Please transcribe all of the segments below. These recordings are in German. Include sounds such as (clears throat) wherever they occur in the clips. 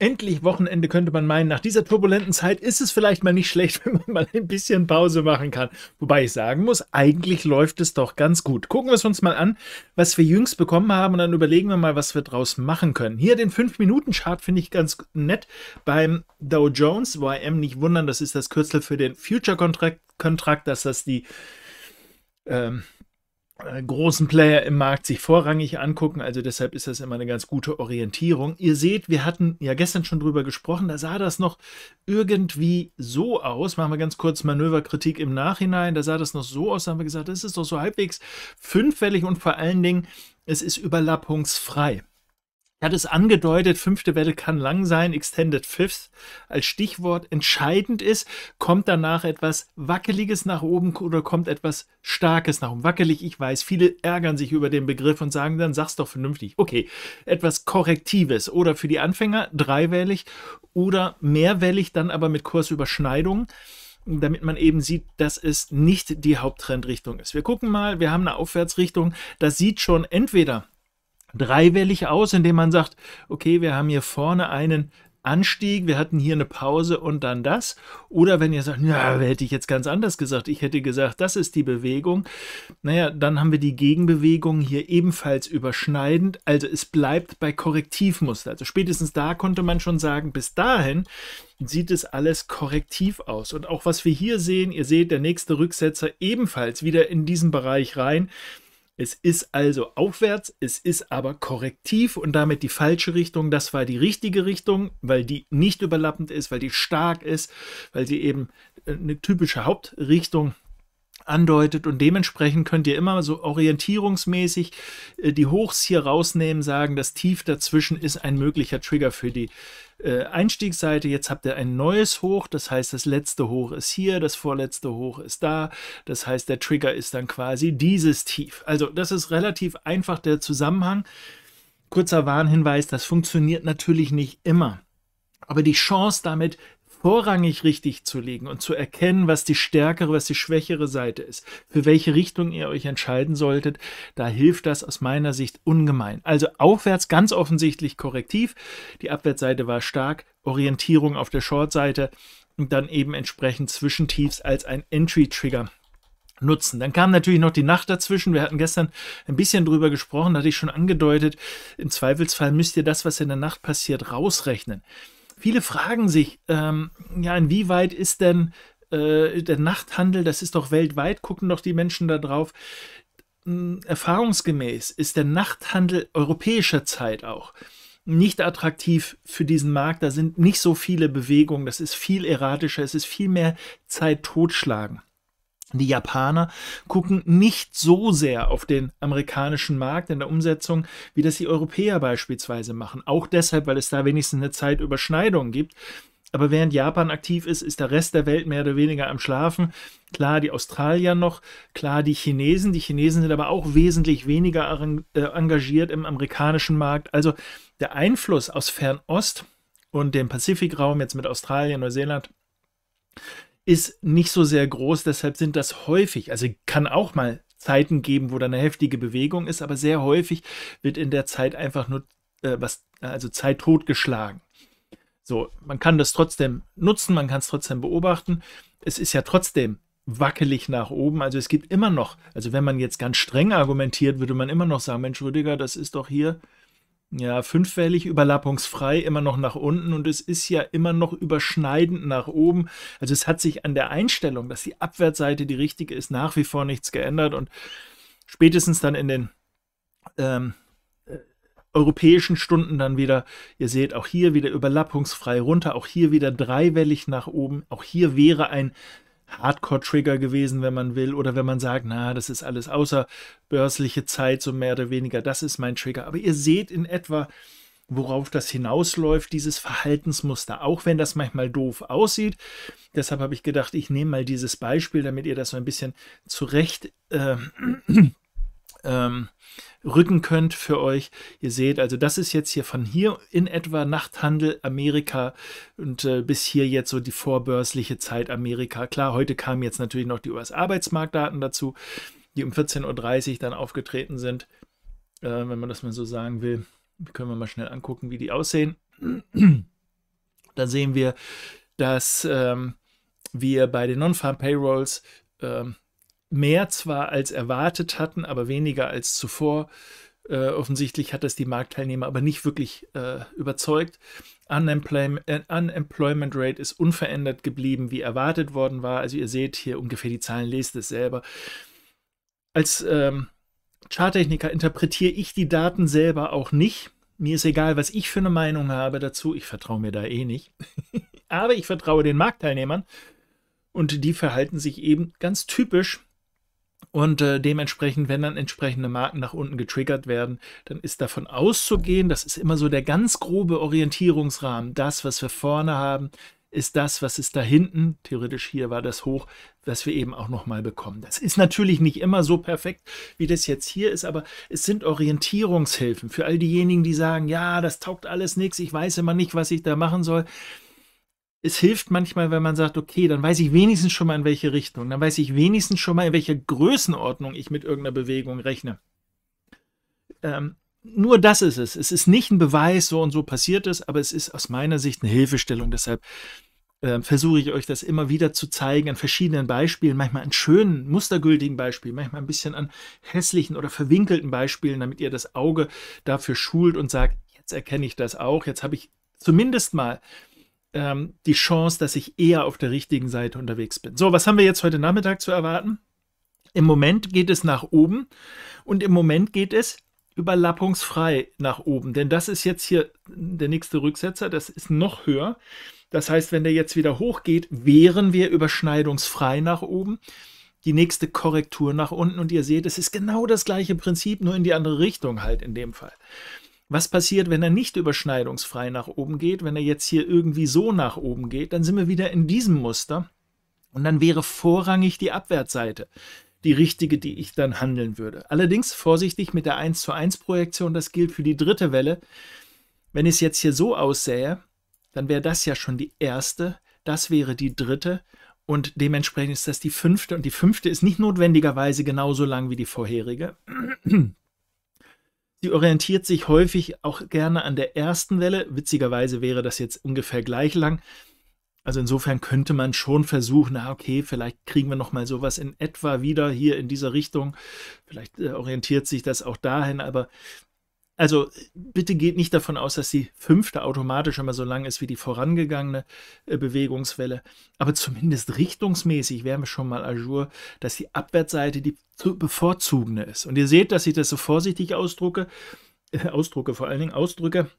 Endlich Wochenende könnte man meinen. Nach dieser turbulenten Zeit ist es vielleicht mal nicht schlecht, (laughs) wenn man mal ein bisschen Pause machen kann. Wobei ich sagen muss, eigentlich läuft es doch ganz gut. Gucken wir es uns mal an, was wir jüngst bekommen haben und dann überlegen wir mal, was wir draus machen können. Hier den 5-Minuten-Chart finde ich ganz nett. Beim Dow Jones, YM nicht wundern, das ist das Kürzel für den Future-Kontrakt, dass das die ähm, äh, großen Player im Markt sich vorrangig angucken. Also deshalb ist das immer eine ganz gute Orientierung. Ihr seht, wir hatten ja gestern schon drüber gesprochen, da sah das noch irgendwie so aus. Machen wir ganz kurz Manöverkritik im Nachhinein. Da sah das noch so aus, da haben wir gesagt, das ist doch so halbwegs fünffällig und vor allen Dingen, es ist überlappungsfrei. Ich hatte es angedeutet, fünfte Welle kann lang sein, Extended Fifth als Stichwort entscheidend ist, kommt danach etwas Wackeliges nach oben oder kommt etwas Starkes nach oben. Wackelig, ich weiß, viele ärgern sich über den Begriff und sagen dann, sag's doch vernünftig. Okay, etwas Korrektives oder für die Anfänger dreiwellig oder mehrwellig, dann aber mit Kursüberschneidung damit man eben sieht, dass es nicht die Haupttrendrichtung ist. Wir gucken mal, wir haben eine Aufwärtsrichtung. Das sieht schon entweder dreiwellig aus, indem man sagt, okay, wir haben hier vorne einen Anstieg, wir hatten hier eine Pause und dann das. Oder wenn ihr sagt, ja, hätte ich jetzt ganz anders gesagt, ich hätte gesagt, das ist die Bewegung. Naja, dann haben wir die Gegenbewegung hier ebenfalls überschneidend. Also es bleibt bei Korrektivmuster. Also spätestens da konnte man schon sagen, bis dahin sieht es alles korrektiv aus. Und auch was wir hier sehen, ihr seht, der nächste Rücksetzer ebenfalls wieder in diesen Bereich rein. Es ist also aufwärts, es ist aber korrektiv und damit die falsche Richtung. Das war die richtige Richtung, weil die nicht überlappend ist, weil die stark ist, weil sie eben äh, eine typische Hauptrichtung andeutet und dementsprechend könnt ihr immer so orientierungsmäßig äh, die Hochs hier rausnehmen, sagen, das Tief dazwischen ist ein möglicher Trigger für die äh, Einstiegsseite. Jetzt habt ihr ein neues Hoch, das heißt, das letzte Hoch ist hier, das vorletzte Hoch ist da, das heißt, der Trigger ist dann quasi dieses Tief. Also das ist relativ einfach der Zusammenhang. Kurzer Warnhinweis, das funktioniert natürlich nicht immer. Aber die Chance damit vorrangig richtig zu liegen und zu erkennen, was die stärkere, was die schwächere Seite ist, für welche Richtung ihr euch entscheiden solltet, da hilft das aus meiner Sicht ungemein. Also aufwärts ganz offensichtlich korrektiv, die Abwärtsseite war stark, Orientierung auf der Shortseite und dann eben entsprechend Zwischentiefs als ein Entry-Trigger nutzen. Dann kam natürlich noch die Nacht dazwischen. Wir hatten gestern ein bisschen drüber gesprochen, hatte ich schon angedeutet. Im Zweifelsfall müsst ihr das, was in der Nacht passiert, rausrechnen. Viele fragen sich, ähm, ja, inwieweit ist denn äh, der Nachthandel, das ist doch weltweit, gucken doch die Menschen da drauf. Hm, erfahrungsgemäß ist der Nachthandel europäischer Zeit auch nicht attraktiv für diesen Markt. Da sind nicht so viele Bewegungen, das ist viel erratischer, es ist viel mehr Zeit totschlagen. Die Japaner gucken nicht so sehr auf den amerikanischen Markt in der Umsetzung, wie das die Europäer beispielsweise machen. Auch deshalb, weil es da wenigstens eine Zeitüberschneidung gibt. Aber während Japan aktiv ist, ist der Rest der Welt mehr oder weniger am Schlafen. Klar, die Australier noch, klar, die Chinesen. Die Chinesen sind aber auch wesentlich weniger äh, engagiert im amerikanischen Markt. Also der Einfluss aus Fernost und dem Pazifikraum, jetzt mit Australien, Neuseeland, ist nicht so sehr groß, deshalb sind das häufig, also kann auch mal Zeiten geben, wo da eine heftige Bewegung ist, aber sehr häufig wird in der Zeit einfach nur äh, was, also Zeit totgeschlagen. So, man kann das trotzdem nutzen, man kann es trotzdem beobachten. Es ist ja trotzdem wackelig nach oben. Also es gibt immer noch, also wenn man jetzt ganz streng argumentiert, würde man immer noch sagen, Mensch Rüdiger, das ist doch hier ja, fünfwellig überlappungsfrei immer noch nach unten und es ist ja immer noch überschneidend nach oben. Also es hat sich an der Einstellung, dass die Abwärtsseite die richtige ist, nach wie vor nichts geändert und spätestens dann in den ähm, äh, europäischen Stunden dann wieder, ihr seht auch hier wieder überlappungsfrei runter, auch hier wieder dreiwellig nach oben, auch hier wäre ein Hardcore-Trigger gewesen, wenn man will, oder wenn man sagt, na, das ist alles außerbörsliche Zeit, so mehr oder weniger, das ist mein Trigger. Aber ihr seht in etwa, worauf das hinausläuft, dieses Verhaltensmuster, auch wenn das manchmal doof aussieht. Deshalb habe ich gedacht, ich nehme mal dieses Beispiel, damit ihr das so ein bisschen zurecht äh, ähm, rücken könnt für euch. Ihr seht, also das ist jetzt hier von hier in etwa Nachthandel Amerika und äh, bis hier jetzt so die vorbörsliche Zeit Amerika. Klar, heute kamen jetzt natürlich noch die US-Arbeitsmarktdaten dazu, die um 14.30 Uhr dann aufgetreten sind, äh, wenn man das mal so sagen will. Können wir mal schnell angucken, wie die aussehen. (clears throat) Dann sehen wir, dass ähm, wir bei den Non-Farm Payrolls ähm, mehr zwar als erwartet hatten, aber weniger als zuvor. Äh, offensichtlich hat das die Marktteilnehmer aber nicht wirklich äh, überzeugt. Unemployment, äh, Unemployment Rate ist unverändert geblieben, wie erwartet worden war. Also ihr seht hier ungefähr die Zahlen, lest es selber. Als ähm, Charttechniker interpretiere ich die Daten selber auch nicht. Mir ist egal, was ich für eine Meinung habe dazu. Ich vertraue mir da eh nicht. (laughs) aber ich vertraue den Marktteilnehmern. Und die verhalten sich eben ganz typisch und äh, dementsprechend, wenn dann entsprechende Marken nach unten getriggert werden, dann ist davon auszugehen, das ist immer so der ganz grobe Orientierungsrahmen. Das, was wir vorne haben, ist das, was ist da hinten, theoretisch hier war das hoch, was wir eben auch nochmal bekommen. Das ist natürlich nicht immer so perfekt, wie das jetzt hier ist, aber es sind Orientierungshilfen für all diejenigen, die sagen, ja, das taugt alles nichts, ich weiß immer nicht, was ich da machen soll es hilft manchmal, wenn man sagt, okay, dann weiß ich wenigstens schon mal in welche Richtung, dann weiß ich wenigstens schon mal, in welcher Größenordnung ich mit irgendeiner Bewegung rechne. Ähm, nur das ist es. Es ist nicht ein Beweis, so und so passiert es, aber es ist aus meiner Sicht eine Hilfestellung. Deshalb äh, versuche ich euch das immer wieder zu zeigen an verschiedenen Beispielen, manchmal an schönen, mustergültigen Beispielen, manchmal ein bisschen an hässlichen oder verwinkelten Beispielen, damit ihr das Auge dafür schult und sagt, jetzt erkenne ich das auch, jetzt habe ich zumindest mal ähm, die Chance, dass ich eher auf der richtigen Seite unterwegs bin. So, was haben wir jetzt heute Nachmittag zu erwarten? Im Moment geht es nach oben und im Moment geht es überlappungsfrei nach oben, denn das ist jetzt hier der nächste Rücksetzer, das ist noch höher. Das heißt, wenn der jetzt wieder hochgeht, wären wir überschneidungsfrei nach oben. Die nächste Korrektur nach unten und ihr seht, es ist genau das gleiche Prinzip, nur in die andere Richtung halt in dem Fall. Was passiert, wenn er nicht überschneidungsfrei nach oben geht? Wenn er jetzt hier irgendwie so nach oben geht, dann sind wir wieder in diesem Muster und dann wäre vorrangig die Abwärtsseite die richtige, die ich dann handeln würde. Allerdings vorsichtig mit der 1 zu 1 Projektion, das gilt für die dritte Welle. Wenn es jetzt hier so aussähe, dann wäre das ja schon die erste, das wäre die dritte und dementsprechend ist das die fünfte und die fünfte ist nicht notwendigerweise genauso lang wie die vorherige. Sie orientiert sich häufig auch gerne an der ersten Welle. Witzigerweise wäre das jetzt ungefähr gleich lang. Also insofern könnte man schon versuchen, na ah, okay, vielleicht kriegen wir nochmal sowas in etwa wieder hier in dieser Richtung. Vielleicht äh, orientiert sich das auch dahin, aber also bitte geht nicht davon aus, dass die fünfte automatisch immer so lang ist wie die vorangegangene äh, Bewegungswelle. Aber zumindest richtungsmäßig wären wir schon mal ajour, dass die Abwärtsseite die bevorzugende ist. Und ihr seht, dass ich das so vorsichtig ausdrucke, äh, ausdrucke vor allen Dingen, ausdrücke,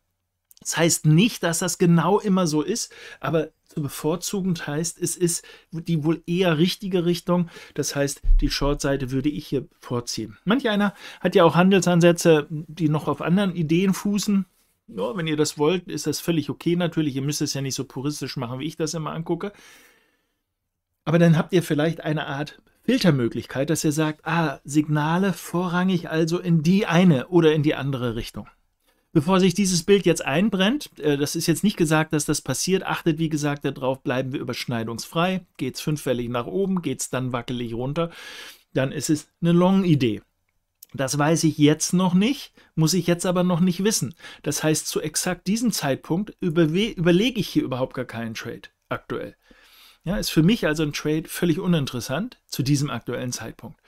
das heißt nicht, dass das genau immer so ist, aber bevorzugend heißt, es ist die wohl eher richtige Richtung. Das heißt, die Short-Seite würde ich hier vorziehen. Manch einer hat ja auch Handelsansätze, die noch auf anderen Ideen fußen. Ja, wenn ihr das wollt, ist das völlig okay natürlich. Ihr müsst es ja nicht so puristisch machen, wie ich das immer angucke. Aber dann habt ihr vielleicht eine Art Filtermöglichkeit, dass ihr sagt, ah, Signale vorrangig also in die eine oder in die andere Richtung. Bevor sich dieses Bild jetzt einbrennt, äh, das ist jetzt nicht gesagt, dass das passiert, achtet wie gesagt darauf, bleiben wir überschneidungsfrei, geht es fünffällig nach oben, geht es dann wackelig runter, dann ist es eine Long-Idee. Das weiß ich jetzt noch nicht, muss ich jetzt aber noch nicht wissen. Das heißt, zu exakt diesem Zeitpunkt überlege ich hier überhaupt gar keinen Trade aktuell. Ja, ist für mich also ein Trade völlig uninteressant zu diesem aktuellen Zeitpunkt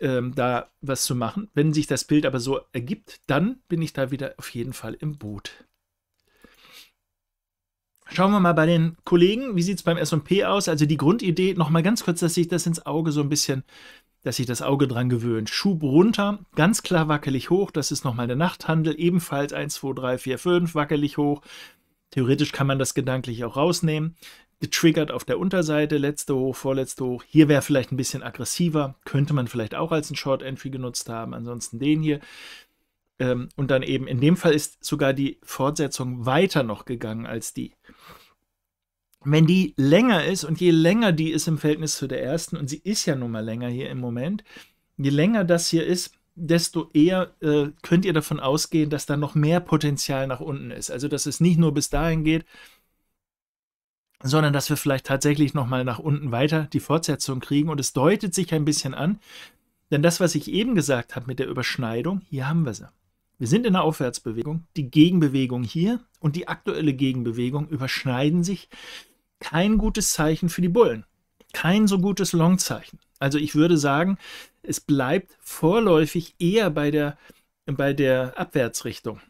ähm, da was zu machen. Wenn sich das Bild aber so ergibt, dann bin ich da wieder auf jeden Fall im Boot. Schauen wir mal bei den Kollegen, wie sieht es beim SP aus? Also die Grundidee, nochmal ganz kurz, dass sich das ins Auge so ein bisschen, dass sich das Auge dran gewöhnt. Schub runter, ganz klar wackelig hoch, das ist nochmal der Nachthandel, ebenfalls 1, 2, 3, 4, 5, wackelig hoch. Theoretisch kann man das gedanklich auch rausnehmen getriggert auf der Unterseite, letzte hoch, vorletzte hoch. Hier wäre vielleicht ein bisschen aggressiver, könnte man vielleicht auch als ein Short Entry genutzt haben, ansonsten den hier. Ähm, und dann eben, in dem Fall ist sogar die Fortsetzung weiter noch gegangen als die. Wenn die länger ist und je länger die ist im Verhältnis zu der ersten, und sie ist ja nun mal länger hier im Moment, je länger das hier ist, desto eher äh, könnt ihr davon ausgehen, dass da noch mehr Potenzial nach unten ist. Also dass es nicht nur bis dahin geht, sondern dass wir vielleicht tatsächlich nochmal nach unten weiter die Fortsetzung kriegen. Und es deutet sich ein bisschen an, denn das, was ich eben gesagt habe mit der Überschneidung, hier haben wir sie. Wir sind in der Aufwärtsbewegung, die Gegenbewegung hier und die aktuelle Gegenbewegung überschneiden sich. Kein gutes Zeichen für die Bullen, kein so gutes Long-Zeichen. Also ich würde sagen, es bleibt vorläufig eher bei der, bei der Abwärtsrichtung.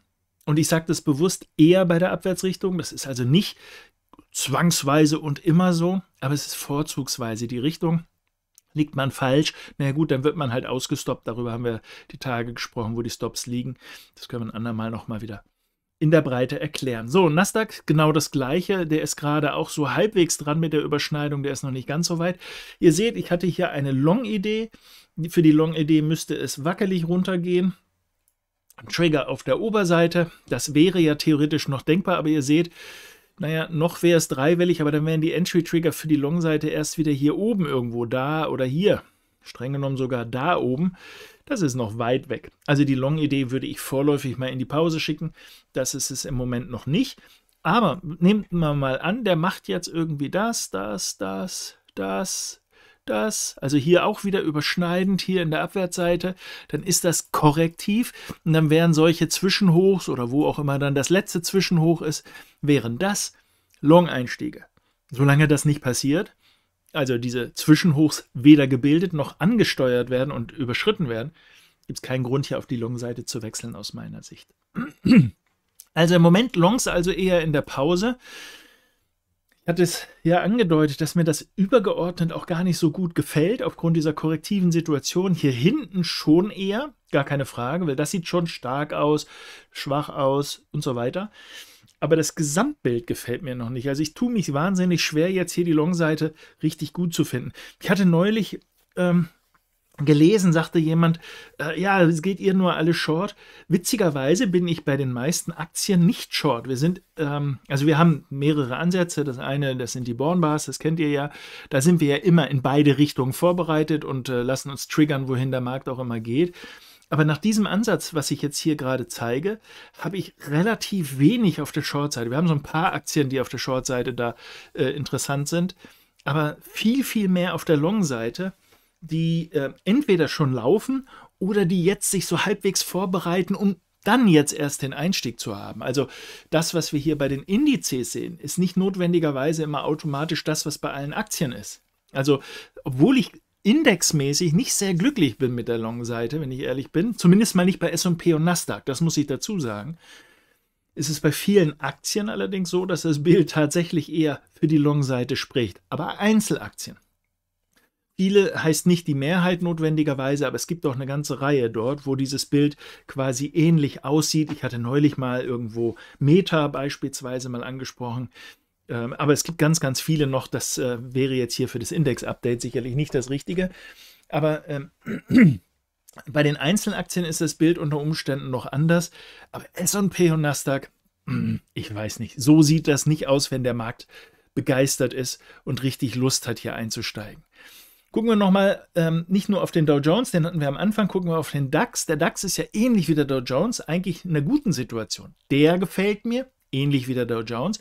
Und ich sage das bewusst eher bei der Abwärtsrichtung. Das ist also nicht zwangsweise und immer so, aber es ist vorzugsweise die Richtung. Liegt man falsch, na gut, dann wird man halt ausgestoppt. Darüber haben wir die Tage gesprochen, wo die Stops liegen. Das können wir ein andermal nochmal wieder in der Breite erklären. So, Nasdaq, genau das gleiche. Der ist gerade auch so halbwegs dran mit der Überschneidung. Der ist noch nicht ganz so weit. Ihr seht, ich hatte hier eine Long-Idee. Für die Long-Idee müsste es wackelig runtergehen. Trigger auf der Oberseite. Das wäre ja theoretisch noch denkbar, aber ihr seht, naja, noch wäre es dreiwellig, aber dann wären die Entry-Trigger für die Long-Seite erst wieder hier oben irgendwo, da oder hier. Streng genommen sogar da oben. Das ist noch weit weg. Also die Long-Idee würde ich vorläufig mal in die Pause schicken. Das ist es im Moment noch nicht. Aber nehmt man mal an, der macht jetzt irgendwie das, das, das, das, das, also hier auch wieder überschneidend, hier in der Abwärtsseite, dann ist das korrektiv und dann wären solche Zwischenhochs oder wo auch immer dann das letzte Zwischenhoch ist, wären das Long-Einstiege. Solange das nicht passiert, also diese Zwischenhochs weder gebildet noch angesteuert werden und überschritten werden, gibt es keinen Grund, hier auf die Long-Seite zu wechseln, aus meiner Sicht. (clears throat) Also im Moment Longs also eher in der Pause hatte es ja angedeutet, dass mir das übergeordnet auch gar nicht so gut gefällt, aufgrund dieser korrektiven Situation. Hier hinten schon eher, gar keine Frage, weil das sieht schon stark aus, schwach aus und so weiter. Aber das Gesamtbild gefällt mir noch nicht. Also ich tue mich wahnsinnig schwer, jetzt hier die Long-Seite richtig gut zu finden. Ich hatte neulich ähm, gelesen, sagte jemand, äh, ja, es geht ihr nur alle short. Witzigerweise bin ich bei den meisten Aktien nicht short. Wir sind, ähm, also wir haben mehrere Ansätze. Das eine, das sind die Bornbars, das kennt ihr ja. Da sind wir ja immer in beide Richtungen vorbereitet und äh, lassen uns triggern, wohin der Markt auch immer geht. Aber nach diesem Ansatz, was ich jetzt hier gerade zeige, habe ich relativ wenig auf der Short-Seite. Wir haben so ein paar Aktien, die auf der Short-Seite da äh, interessant sind, aber viel, viel mehr auf der Long-Seite die äh, entweder schon laufen oder die jetzt sich so halbwegs vorbereiten, um dann jetzt erst den Einstieg zu haben. Also das, was wir hier bei den Indizes sehen, ist nicht notwendigerweise immer automatisch das, was bei allen Aktien ist. Also obwohl ich indexmäßig nicht sehr glücklich bin mit der Long-Seite, wenn ich ehrlich bin, zumindest mal nicht bei SP und Nasdaq, das muss ich dazu sagen, ist es bei vielen Aktien allerdings so, dass das Bild tatsächlich eher für die Long-Seite spricht, aber Einzelaktien. Viele heißt nicht die Mehrheit notwendigerweise, aber es gibt auch eine ganze Reihe dort, wo dieses Bild quasi ähnlich aussieht. Ich hatte neulich mal irgendwo Meta beispielsweise mal angesprochen. Ähm, aber es gibt ganz, ganz viele noch. Das äh, wäre jetzt hier für das Index-Update sicherlich nicht das Richtige. Aber ähm, (clears throat) bei den Einzelaktien ist das Bild unter Umständen noch anders. Aber SP und Nasdaq, hm, ich weiß nicht. So sieht das nicht aus, wenn der Markt begeistert ist und richtig Lust hat, hier einzusteigen. Gucken wir nochmal ähm, nicht nur auf den Dow Jones, den hatten wir am Anfang, gucken wir auf den DAX. Der DAX ist ja ähnlich wie der Dow Jones, eigentlich in einer guten Situation. Der gefällt mir, ähnlich wie der Dow Jones,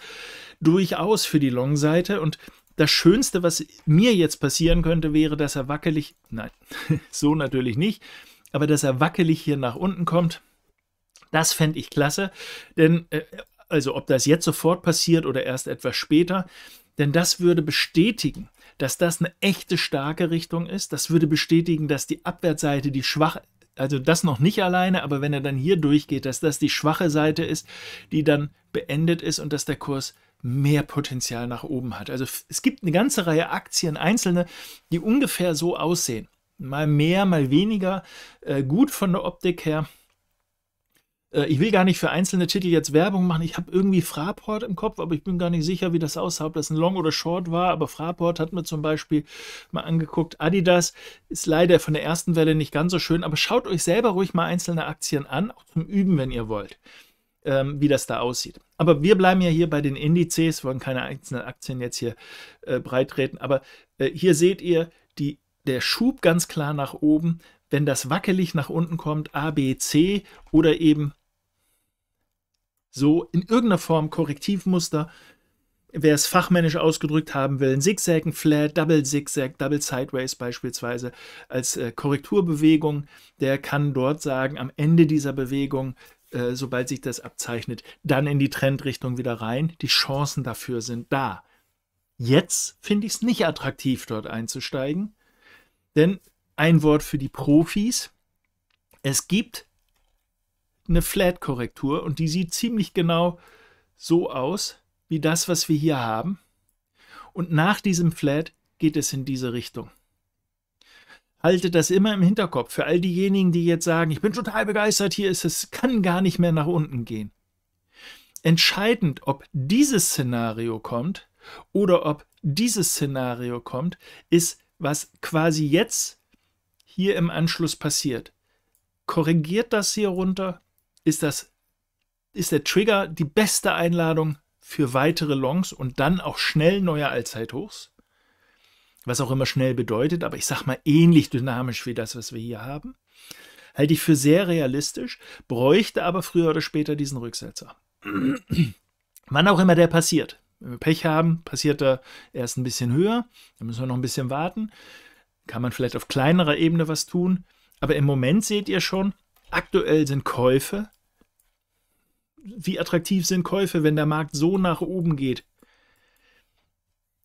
durchaus für die Long-Seite. Und das Schönste, was mir jetzt passieren könnte, wäre, dass er wackelig, nein, (laughs) so natürlich nicht, aber dass er wackelig hier nach unten kommt. Das fände ich klasse, denn äh, also ob das jetzt sofort passiert oder erst etwas später, denn das würde bestätigen, dass das eine echte starke Richtung ist. Das würde bestätigen, dass die Abwärtsseite die schwache, also das noch nicht alleine, aber wenn er dann hier durchgeht, dass das die schwache Seite ist, die dann beendet ist und dass der Kurs mehr Potenzial nach oben hat. Also es gibt eine ganze Reihe Aktien, einzelne, die ungefähr so aussehen. Mal mehr, mal weniger, äh, gut von der Optik her. Äh, ich will gar nicht für einzelne Titel jetzt Werbung machen. Ich habe irgendwie Fraport im Kopf, aber ich bin gar nicht sicher, wie das aussah, ob das ein Long oder Short war. Aber Fraport hat mir zum Beispiel mal angeguckt. Adidas ist leider von der ersten Welle nicht ganz so schön, aber schaut euch selber ruhig mal einzelne Aktien an, auch zum Üben, wenn ihr wollt, ähm, wie das da aussieht. Aber wir bleiben ja hier bei den Indizes, wollen keine einzelnen Aktien jetzt hier äh, breitreten. Aber äh, hier seht ihr die, der Schub ganz klar nach oben wenn das wackelig nach unten kommt, A, B, C oder eben so in irgendeiner Form Korrektivmuster, wer es fachmännisch ausgedrückt haben will, ein Zigzag, ein Flat, Double Zigzag, Double Sideways beispielsweise als äh, Korrekturbewegung, der kann dort sagen, am Ende dieser Bewegung, äh, sobald sich das abzeichnet, dann in die Trendrichtung wieder rein. Die Chancen dafür sind da. Jetzt finde ich es nicht attraktiv, dort einzusteigen, denn ein Wort für die Profis. Es gibt eine Flat-Korrektur und die sieht ziemlich genau so aus wie das, was wir hier haben. Und nach diesem Flat geht es in diese Richtung. Haltet das immer im Hinterkopf für all diejenigen, die jetzt sagen, ich bin total begeistert, hier ist es, kann gar nicht mehr nach unten gehen. Entscheidend, ob dieses Szenario kommt oder ob dieses Szenario kommt, ist, was quasi jetzt hier im Anschluss passiert. Korrigiert das hier runter? Ist, das, ist der Trigger die beste Einladung für weitere Longs und dann auch schnell neue Allzeithochs? Was auch immer schnell bedeutet, aber ich sag mal ähnlich dynamisch wie das, was wir hier haben. Halte ich für sehr realistisch, bräuchte aber früher oder später diesen Rücksetzer. (clears throat) Wann auch immer der passiert. Wenn wir Pech haben, passiert er erst ein bisschen höher, Da müssen wir noch ein bisschen warten kann man vielleicht auf kleinerer Ebene was tun. Aber im Moment seht ihr schon, aktuell sind Käufe. Wie attraktiv sind Käufe, wenn der Markt so nach oben geht?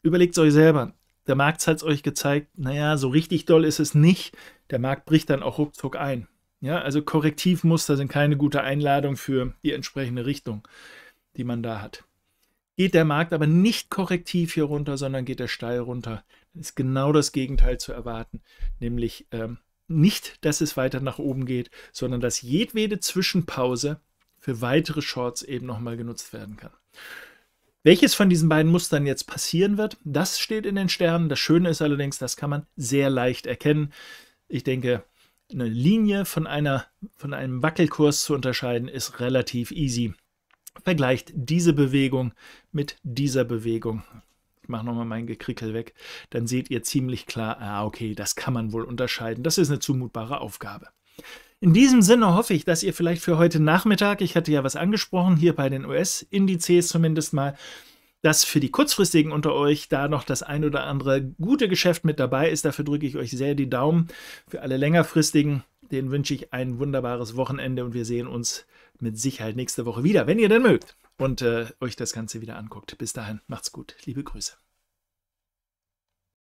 Überlegt es euch selber. Der Markt hat es euch gezeigt, naja, so richtig doll ist es nicht. Der Markt bricht dann auch ruckzuck ein. Ja, also Korrektivmuster sind keine gute Einladung für die entsprechende Richtung, die man da hat geht der Markt aber nicht korrektiv hier runter, sondern geht er steil runter. Dann ist genau das Gegenteil zu erwarten, nämlich ähm, nicht, dass es weiter nach oben geht, sondern dass jedwede Zwischenpause für weitere Shorts eben nochmal genutzt werden kann. Welches von diesen beiden Mustern jetzt passieren wird, das steht in den Sternen. Das Schöne ist allerdings, das kann man sehr leicht erkennen. Ich denke, eine Linie von, einer, von einem Wackelkurs zu unterscheiden, ist relativ easy vergleicht diese Bewegung mit dieser Bewegung. Ich mache nochmal mein Gekrickel weg. Dann seht ihr ziemlich klar, ah, okay, das kann man wohl unterscheiden. Das ist eine zumutbare Aufgabe. In diesem Sinne hoffe ich, dass ihr vielleicht für heute Nachmittag, ich hatte ja was angesprochen, hier bei den US-Indizes zumindest mal, dass für die kurzfristigen unter euch da noch das ein oder andere gute Geschäft mit dabei ist. Dafür drücke ich euch sehr die Daumen. Für alle längerfristigen, denen wünsche ich ein wunderbares Wochenende und wir sehen uns mit Sicherheit nächste Woche wieder, wenn ihr denn mögt und äh, euch das Ganze wieder anguckt. Bis dahin, macht's gut. Liebe Grüße.